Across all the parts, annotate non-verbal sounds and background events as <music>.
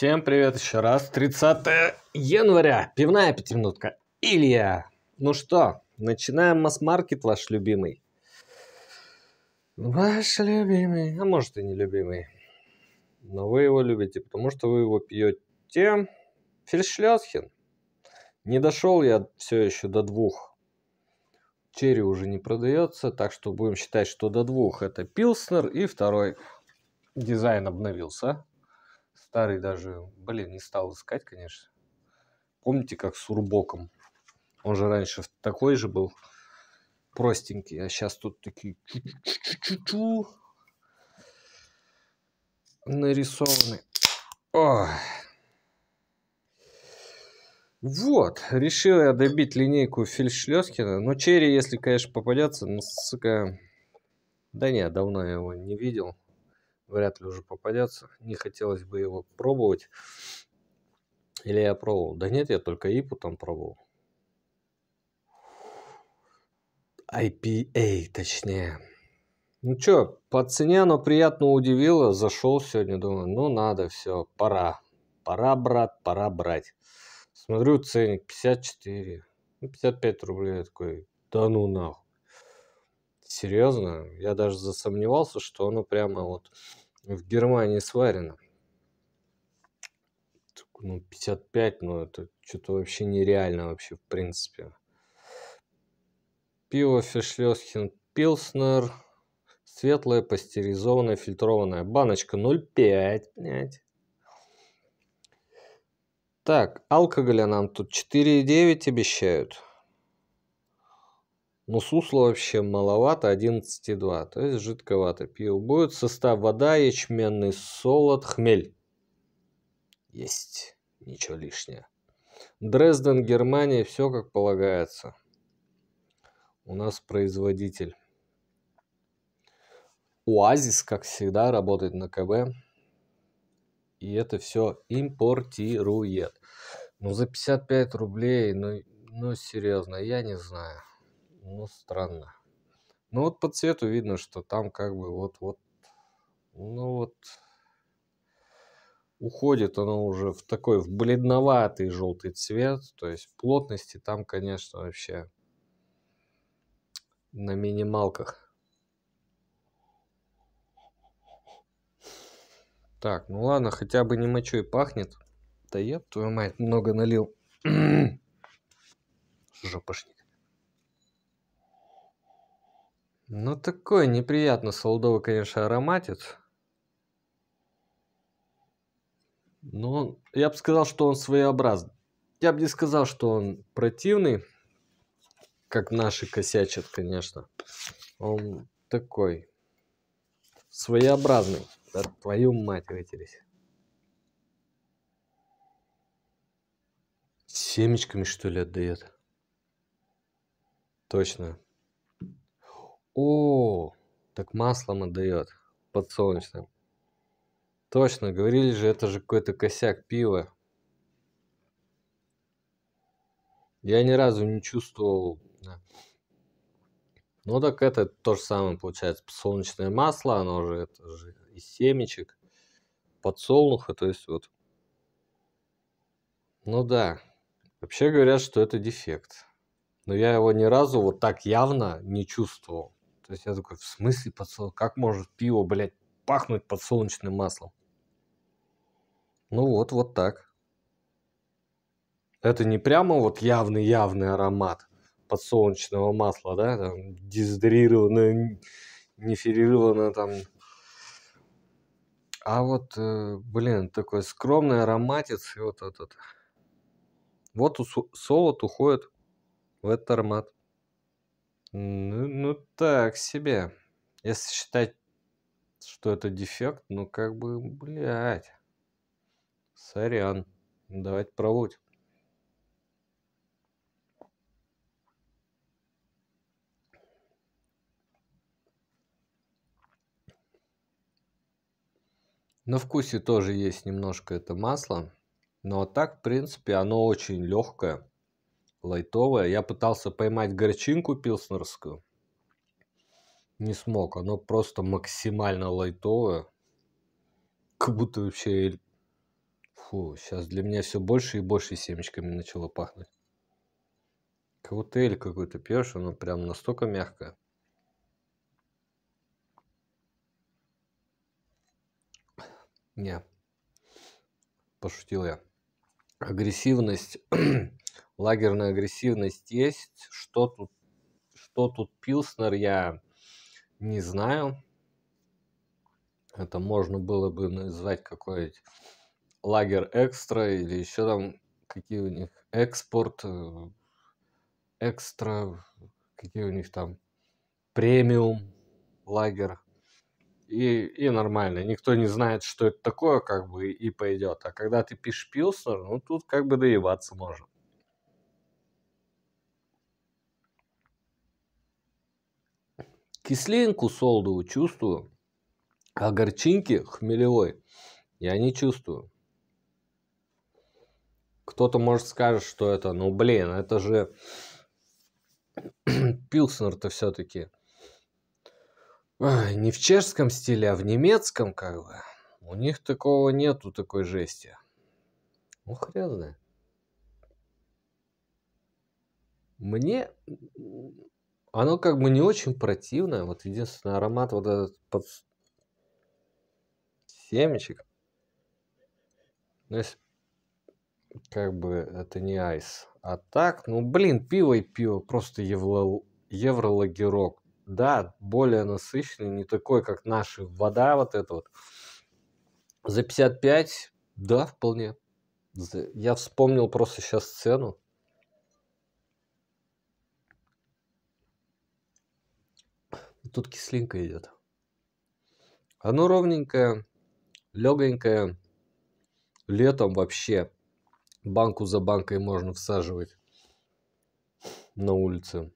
Всем привет еще раз. 30 января. Пивная пятиминутка. Илья. Ну что, начинаем масс-маркет ваш любимый. Ваш любимый, а может и не любимый. Но вы его любите, потому что вы его пьете. Фельдшлёсхен. Не дошел я все еще до двух. Черри уже не продается, так что будем считать, что до двух это Пилснер и второй дизайн обновился. Старый даже, блин, не стал искать, конечно. Помните, как с Урбоком? Он же раньше такой же был, простенький, а сейчас тут такие чу-чу-чу-чу нарисованы. Ой. Вот, решил я добить линейку Фельдшлёскина. Но ну, черри, если, конечно, попадется, ну, сука... Да не, давно я его не видел вряд ли уже попадется. Не хотелось бы его пробовать. Или я пробовал? Да нет, я только ИПу там пробовал. IPA, точнее. Ну чё, по цене оно приятно удивило. Зашел сегодня, думаю, ну надо, все, пора. Пора, брат, пора брать. Смотрю ценник 54, ну 55 рублей. Я такой, да ну нахуй. Серьезно, я даже засомневался, что оно прямо вот в Германии сварено. Ну, 55, но ну, это что-то вообще нереально вообще, в принципе. Пиво Фишлёсхен Пилснер. светлое, пастеризованное, фильтрованное, Баночка 0,5, блядь. Так, алкоголя а нам тут 4,9 обещают. Но сусла вообще маловато, 11,2. То есть жидковато пиво будет. Состав вода, ячменный солод, хмель. Есть. Ничего лишнего. Дрезден, Германия, все как полагается. У нас производитель. Оазис, как всегда, работает на КБ. И это все импортирует. Ну, за 55 рублей, ну, ну серьезно, я не знаю. Ну, странно. Ну, вот по цвету видно, что там как бы вот-вот, ну вот, уходит оно уже в такой в бледноватый желтый цвет. То есть плотности там, конечно, вообще на минималках. Так, ну ладно, хотя бы не мочой пахнет. Да я, твою мать, много налил. <clears throat> Жопошник. Ну, такой неприятно солдовый, конечно, ароматит. Но я бы сказал, что он своеобразный. Я бы не сказал, что он противный, как наши косячат, конечно. Он такой своеобразный. Да твою мать вытереть. Семечками, что ли, отдает? Точно. О, так маслом отдает подсолнечным. Точно, говорили же, это же какой-то косяк пива. Я ни разу не чувствовал. Ну так это то же самое получается. Подсолнечное масло, оно же, это же из семечек, подсолнуха, то есть вот. Ну да, вообще говорят, что это дефект. Но я его ни разу вот так явно не чувствовал. То есть я такой, в смысле подсолнечное? Как может пиво, блядь, пахнуть подсолнечным маслом? Ну вот, вот так. Это не прямо вот явный-явный аромат подсолнечного масла, да, там дезодорированное, неферированное там. А вот, э, блин, такой скромный ароматец и вот этот. Вот солод уходит в этот аромат. Ну, ну так себе. Если считать, что это дефект, ну как бы, блядь. Сорян. Давайте проводим. На вкусе тоже есть немножко это масло. Но так, в принципе, оно очень легкое лайтовое. Я пытался поймать горчинку пилснерскую. Не смог. Оно просто максимально лайтовое. Как будто вообще... Фу, сейчас для меня все больше и больше семечками начало пахнуть. Коктейль какой-то пьешь, оно прям настолько мягкое. Не, пошутил я. Агрессивность лагерная агрессивность есть. Что тут, что тут Пилснер, я не знаю. Это можно было бы назвать какой-нибудь лагерь экстра или еще там какие у них экспорт, э, экстра, какие у них там премиум лагерь. И, и нормально. Никто не знает, что это такое, как бы, и пойдет. А когда ты пишешь пилснер, ну, тут как бы доеваться можно. Кислинку солдовую чувствую, а горчинки хмелевой я не чувствую. Кто-то может скажет, что это, ну блин, это же <clears throat> пилснер-то все-таки. Не в чешском стиле, а в немецком как бы. У них такого нету, такой жести. Ну хрен знает. Мне оно как бы не очень противное. Вот единственный аромат вот этот под семечек. то ну, есть как бы это не айс. А так, ну блин, пиво и пиво, просто евро, евролагерок. Да, более насыщенный, не такой, как наша Вода вот эта вот. За 55, да, вполне. Я вспомнил просто сейчас цену. Тут кислинка идет. Оно ровненькое, легонькое. Летом вообще банку за банкой можно всаживать на улице.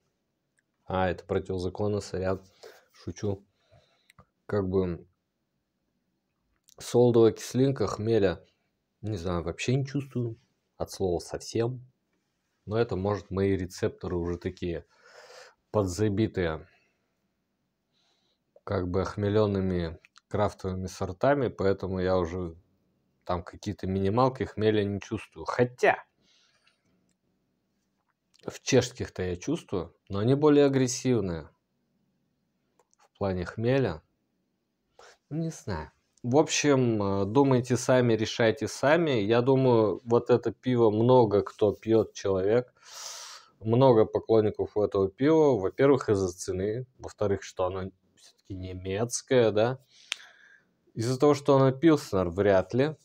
А, это противозаконно, сорян, шучу. Как бы солдовая кислинка, хмеля, не знаю, вообще не чувствую. От слова совсем. Но это, может, мои рецепторы уже такие подзабитые как бы охмеленными крафтовыми сортами, поэтому я уже там какие-то минималки хмеля не чувствую. Хотя в чешских-то я чувствую, но они более агрессивные в плане хмеля. Не знаю. В общем, э, думайте сами, решайте сами. Я думаю, вот это пиво много кто пьет человек. Много поклонников у этого пива. Во-первых, из-за цены. Во-вторых, что оно все-таки немецкое, да. Из-за того, что она пилснер, вряд ли.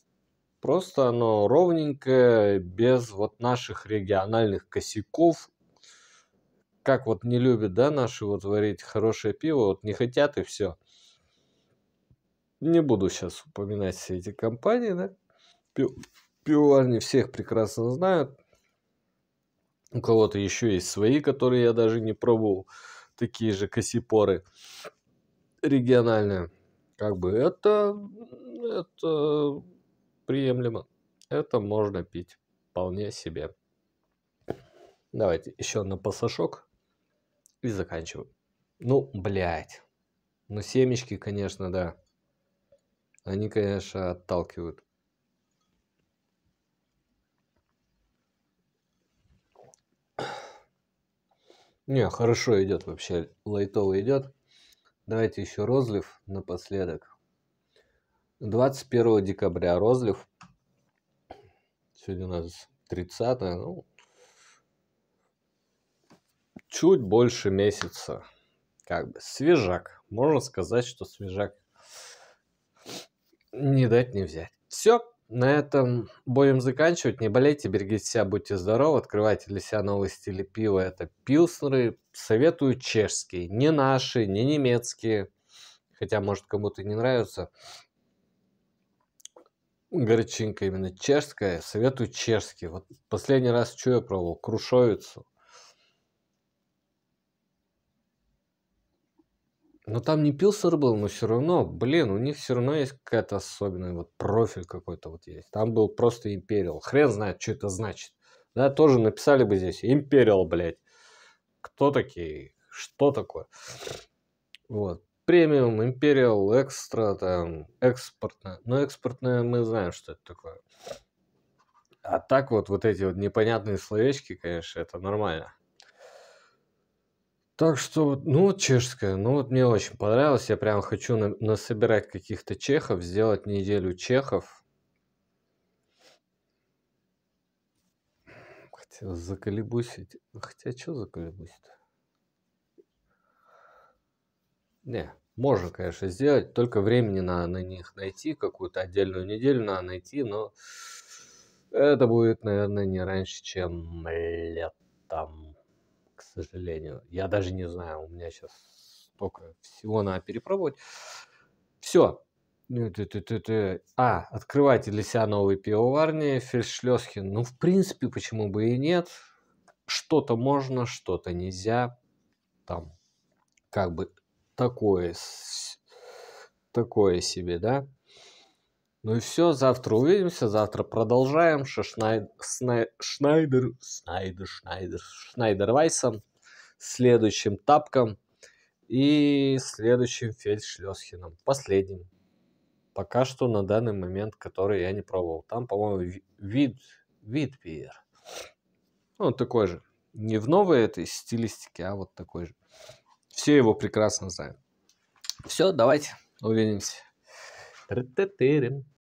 Просто оно ровненькое, без вот наших региональных косяков. Как вот не любят, да, наши вот варить хорошее пиво, вот не хотят и все. Не буду сейчас упоминать все эти компании, да. Пивоварни всех прекрасно знают. У кого-то еще есть свои, которые я даже не пробовал. Такие же косипоры региональная. Как бы это, это приемлемо. Это можно пить вполне себе. Давайте еще на пасашок и заканчиваем. Ну, блядь. Ну, семечки, конечно, да. Они, конечно, отталкивают. Не, хорошо идет вообще. Лайтово идет. Давайте еще розлив напоследок. 21 декабря розлив. Сегодня у нас 30 ну, чуть больше месяца. Как бы свежак. Можно сказать, что свежак. Не дать, не взять. Все, на этом будем заканчивать. Не болейте, берегите себя, будьте здоровы, открывайте для себя новые стили пива. Это пилснеры, советую чешские, не наши, не немецкие, хотя, может, кому-то не нравится. Горчинка именно чешская, советую чешские. Вот последний раз что я пробовал? Крушовицу. Но там не Пилсер был, но все равно, блин, у них все равно есть какая-то особенная, вот профиль какой-то вот есть. Там был просто Империал. Хрен знает, что это значит. Да, тоже написали бы здесь Империал, блядь. Кто такие? Что такое? Вот. Премиум, Империал, Экстра, там, экспортная. Но экспортная мы знаем, что это такое. А так вот, вот эти вот непонятные словечки, конечно, это нормально. Так что вот, ну вот чешская, ну вот мне очень понравилось, я прям хочу на, насобирать каких-то чехов, сделать неделю чехов. Хотя заколебусить, хотя что заколебусить-то? Не, можно, конечно, сделать, только времени надо на них найти, какую-то отдельную неделю надо найти, но это будет, наверное, не раньше, чем летом сожалению. Я даже не знаю, у меня сейчас столько всего надо перепробовать. Все. Ну, а, открывайте для себя новые пивоварни, Фельдшлёсхен. Ну, в принципе, почему бы и нет. Что-то можно, что-то нельзя. Там, как бы, такое, такое себе, да? Ну и все, завтра увидимся, завтра продолжаем. Шнайдер, Шнайдер, Шнайдер, Шнайдер, Шнайдер Вайсом следующим Тапком и следующим Фельдшлёсхеном, последним. Пока что на данный момент, который я не пробовал. Там, по-моему, вид, вид пир Ну, такой же. Не в новой этой стилистике, а вот такой же. Все его прекрасно знают. Все, давайте увидимся.